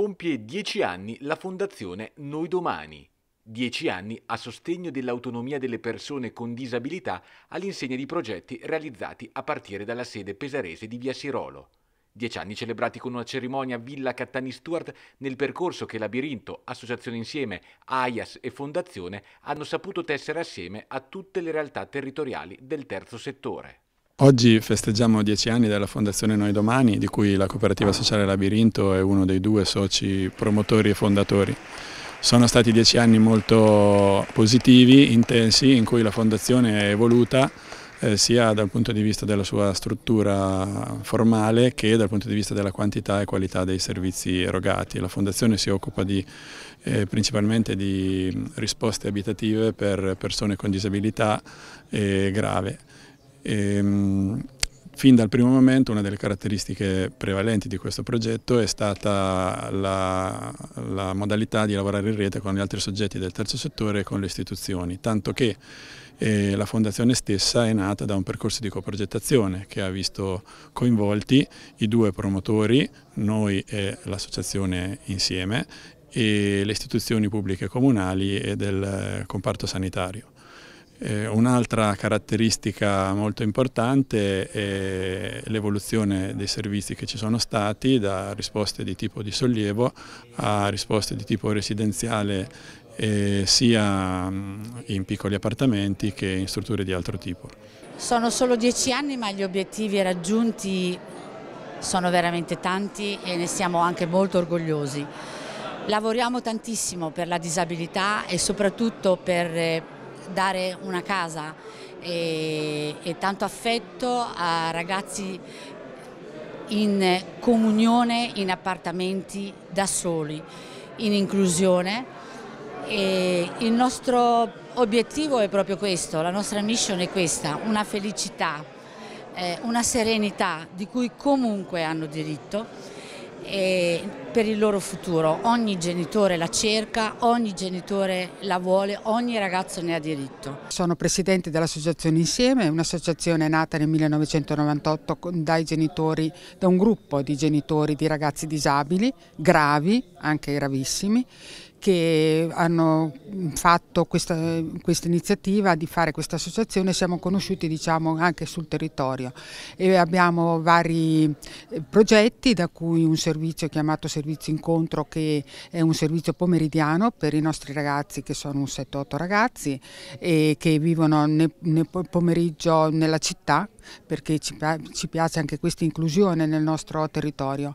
compie dieci anni la Fondazione Noi Domani. Dieci anni a sostegno dell'autonomia delle persone con disabilità all'insegna di progetti realizzati a partire dalla sede pesarese di Via Sirolo. Dieci anni celebrati con una cerimonia a Villa Cattani Stuart nel percorso che Labirinto, Associazione Insieme, AIAS e Fondazione hanno saputo tessere assieme a tutte le realtà territoriali del terzo settore. Oggi festeggiamo dieci anni della Fondazione Noi Domani, di cui la Cooperativa Sociale Labirinto è uno dei due soci promotori e fondatori. Sono stati dieci anni molto positivi, intensi, in cui la Fondazione è evoluta eh, sia dal punto di vista della sua struttura formale che dal punto di vista della quantità e qualità dei servizi erogati. La Fondazione si occupa di, eh, principalmente di risposte abitative per persone con disabilità eh, grave. E, ehm, fin dal primo momento una delle caratteristiche prevalenti di questo progetto è stata la, la, modalità di lavorare in rete con gli altri soggetti del terzo settore e con le istituzioni, tanto che eh, la fondazione stessa è nata da un percorso di coprogettazione che ha visto coinvolti i due promotori, noi e l'associazione insieme, e le istituzioni pubbliche comunali e del comparto sanitario. Eh, un'altra caratteristica molto importante è l'evoluzione dei servizi che ci sono stati da risposte di tipo di sollievo a risposte di tipo residenziale eh, sia mm, in piccoli appartamenti che in strutture di altro tipo. Sono solo dieci anni ma gli obiettivi raggiunti sono veramente tanti e ne siamo anche molto orgogliosi. Lavoriamo tantissimo per la disabilità e soprattutto per eh, dare una casa e, e tanto affetto a ragazzi in comunione in appartamenti da soli, in inclusione. E il nostro obiettivo è proprio questo, la nostra mission è questa, una felicità, eh, una serenità di cui comunque hanno diritto per il loro futuro. Ogni genitore la cerca, ogni genitore la vuole, ogni ragazzo ne ha diritto. Sono presidente dell'associazione Insieme, un'associazione nata nel 1998 genitori, da un gruppo di genitori di ragazzi disabili, gravi, anche gravissimi, che hanno fatto questa, questa, iniziativa di fare questa associazione siamo conosciuti diciamo, anche sul territorio e abbiamo vari eh, progetti da cui un servizio chiamato Servizio Incontro che è un servizio pomeridiano per i nostri ragazzi che sono un 7-8 ragazzi e che vivono nel, nel pomeriggio nella città perché ci, ci, piace anche questa inclusione nel nostro territorio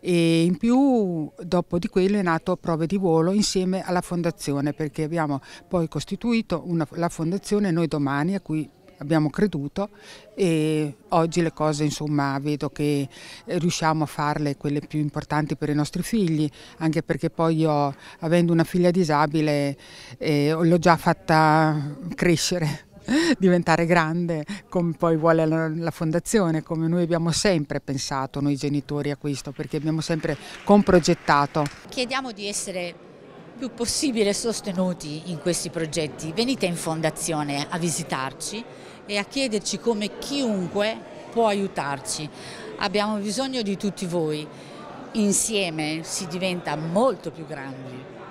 e in più dopo di quello è nato Prove di Volo insieme alla fondazione perché abbiamo poi costituito una, la fondazione Noi Domani a cui abbiamo creduto e oggi le cose insomma vedo che eh, riusciamo a farle quelle più importanti per i nostri figli anche perché poi io avendo una figlia disabile eh, l'ho già fatta crescere diventare grande come poi vuole la, la, fondazione, come noi abbiamo sempre pensato noi genitori a questo, perché abbiamo sempre comprogettato. Chiediamo di essere più possibile sostenuti in questi progetti. Venite in fondazione a visitarci e a chiederci come chiunque può aiutarci. Abbiamo bisogno di tutti voi. Insieme si diventa molto più grandi.